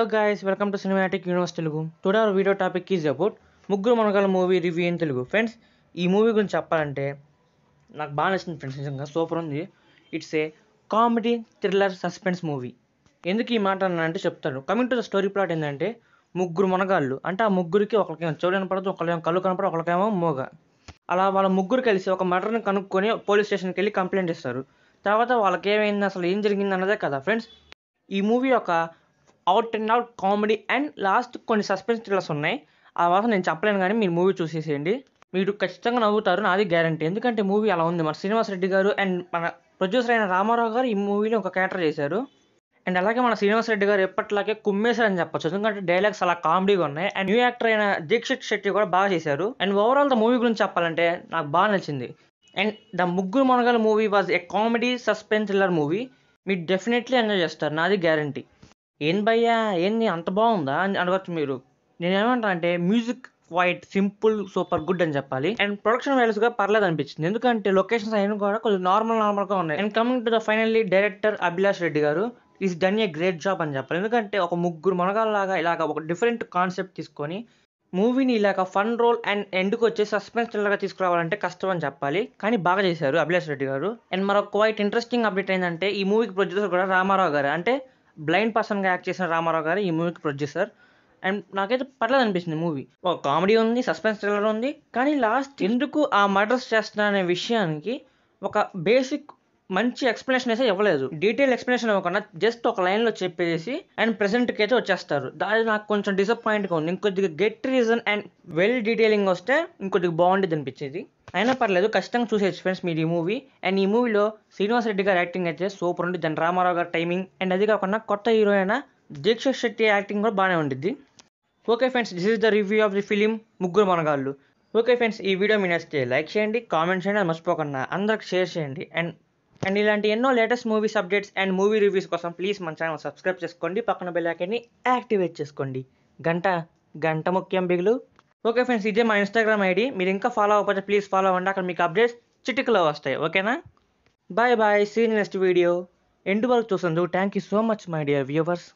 hello guys welcome to cinematic universe Telugu today our video topic is about Mugguru Monagalla movie review in Telugu friends ఈ movie గురించి చెప్పాలంటే నాకు బాగా నచ్చింది ఫ్రెండ్స్ నిజంగా సూపర్ ఉంది it's a comedy thriller suspense movie ఎందుకు ఈ మాట అన్నానంటే చెప్తాను coming to the story plot ఏంటంటే ముగ్గురు మనగాళ్ళు అంటే ఆ ముగ్గురికి ఒకరికేమో చెవులు కనపడదు ఒకరికేమో కళ్ళు కనపడదు ఒకరికేమో మోగ అలా వాళ్ళ ముగ్గురు కలిసి ఒక మర్డర్ని కనుక్కొని పోలీస్ స్టేషన్కి వెళ్ళి కంప్లైంట్ ఇస్తారు తర్వాత వాళ్ళకి ఏమైంది అసలు ఏం జరిగింది అన్నదే కదా ఫ్రెండ్స్ ఈ మూవీ ఒక out and out comedy and last కొన్ని సస్పెన్స్ థ్రిల్లర్స్ ఉన్నాయి ఆ తర్వాత నేను చెప్పలేను కానీ మీరు మూవీ చూసేసేయండి మీరు ఖచ్చితంగా నవ్వుతారు నాది గ్యారంటీ ఎందుకంటే మూవీ అలా ఉంది మన శ్రీనివాస్ రెడ్డి గారు అండ్ మన ప్రొడ్యూసర్ అయిన రామారావు గారు ఈ మూవీలో ఒక క్యారెక్టర్ చేశారు అండ్ అలాగే మన శ్రీనివాస్ రెడ్డి గారు కుమ్మేశారు అని చెప్పొచ్చు ఎందుకంటే డైలాగ్స్ అలా కామెడీగా ఉన్నాయి అండ్ న్యూ యాక్టర్ అయిన దీక్షిత్ శెట్టి కూడా బాగా చేశారు అండ్ ఓవరాల్ ద మూవీ గురించి చెప్పాలంటే నాకు బాగా నచ్చింది and the Mugguru Monagalla movie was a comedy suspense thriller movie మీరు డెఫినెట్లీ ఎంజాయ్ చేస్తారు నాది గ్యారంటీ ఏం భయ్యా ఏంది అంత బాగుందా అని అడగచ్చు మీరు నేను ఏమంటా అంటే music quite simple super good అని చెప్పాలి అండ్ ప్రొడక్షన్ వైల్స్ గా పర్లేదు అనిపించింది ఎందుకంటే లొకేషన్స్ అయినా కూడా కొంచెం నార్మల్ నార్మల్ గా ఉన్నాయి and coming to the finally director Abhilash Reddy గారు is done a great job అని చెప్పాలి ఎందుకంటే ఒక ముగ్గురు లాగా ఇలాగ ఒక డిఫరెంట్ కాన్సెప్ట్ తీసుకొని మూవీని ఇలాగ ఫన్ రోల్ అండ్ ఎండ్కి వచ్చే సస్పెన్స్ లాగా తీసుకురావాలంటే కష్టం అని చెప్పాలి కానీ బాగా చేశారు అభిలాష్ రెడ్డి గారు అండ్ మరొక క్వైట్ ఇంట్రెస్టింగ్ అప్డేట్ ఏంటంటే ఈ మూవీకి ప్రొడ్యూసర్ కూడా రామారావు గారు అంటే బ్లైండ్ పర్సన్గా యాక్ట్ చేసిన రామారావు గారు ఈ మూవీకి ప్రొడ్యూసర్ అండ్ నాకైతే పర్లేదు అనిపించింది మూవీ ఒక కామెడీ ఉంది సస్పెన్స్ థ్రిల్లర్ ఉంది కానీ లాస్ట్ ఎందుకు ఆ మర్డర్స్ చేస్తున్నా అనే విషయానికి ఒక బేసిక్ మంచి ఎక్స్ప్లెనేషన్ అయితే ఇవ్వలేదు డీటెయిల్ ఎక్స్ప్లెనేషన్ ఇవ్వకుండా జస్ట్ ఒక లైన్లో చెప్పేసి అండ్ ప్రెసెంట్కి అయితే వచ్చేస్తారు దాని నాకు కొంచెం డిసప్పాయింట్గా ఉంది ఇంకొద్దిగా get reason and well detailing వస్తే ఇంకొద్దిగా బాగుండేది అనిపించేది అయినా పర్లేదు ఖచ్చితంగా చూసేయచ్చు ఫ్రెండ్స్ మీరు ఈ మూవీ అండ్ ఈ మూవీలో శ్రీనివాస్ రెడ్డి గారు యాక్టింగ్ అయితే సూపర్ ఉంది దాని రామారావు గారి టైమింగ్ అండ్ అది కాకుండా కొత్త హీరో అయిన దీక్ష శెట్టి యాక్టింగ్ కూడా బాగానే ఉండిద్ది okay friends this is the review of the film Mugguru Monagallu okay friends ఈ వీడియో మీ నచ్చితే లైక్ చేయండి కామెంట్ చేయండి మర్చిపోకుండా అందరికి షేర్ చేయండి అండ్ అండ్ ఇలాంటి ఎన్నో latest movies updates and movie reviews కోసం ప్లీజ్ మన ఛానల్ సబ్స్క్రైబ్ చేసుకోండి పక్కన బెల్ ఐకాన్ని యాక్టివేట్ చేసుకోండి గంట గంట ముఖ్యం బిగులు ఓకే ఫ్రెండ్స్ ఇదే మా ఇన్స్టాగ్రామ్ ఐడి మీరు ఇంకా ఫాలో అవ్వకపోతే ప్లీజ్ ఫాలో అవ్వండి అక్కడ మీకు అప్డేట్స్ చిటికలో వస్తాయి ఓకేనా bye bye seen next video end వరకు చూసందుకు thank you so much my dear viewers